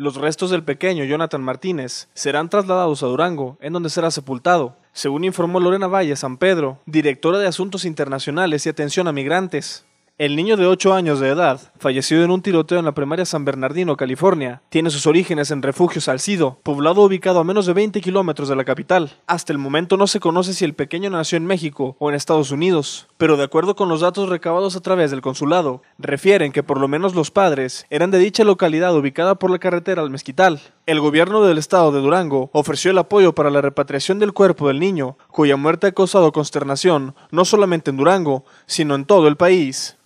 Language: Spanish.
Los restos del pequeño Jonathan Martínez serán trasladados a Durango, en donde será sepultado. Según informó Lorena Valle San Pedro, directora de Asuntos Internacionales y Atención a Migrantes, el niño de 8 años de edad, fallecido en un tiroteo en la primaria San Bernardino, California, tiene sus orígenes en Refugio Salcido, poblado ubicado a menos de 20 kilómetros de la capital. Hasta el momento no se conoce si el pequeño nació en México o en Estados Unidos, pero de acuerdo con los datos recabados a través del consulado, refieren que por lo menos los padres eran de dicha localidad ubicada por la carretera al Mezquital. El gobierno del estado de Durango ofreció el apoyo para la repatriación del cuerpo del niño, cuya muerte ha causado consternación no solamente en Durango, sino en todo el país.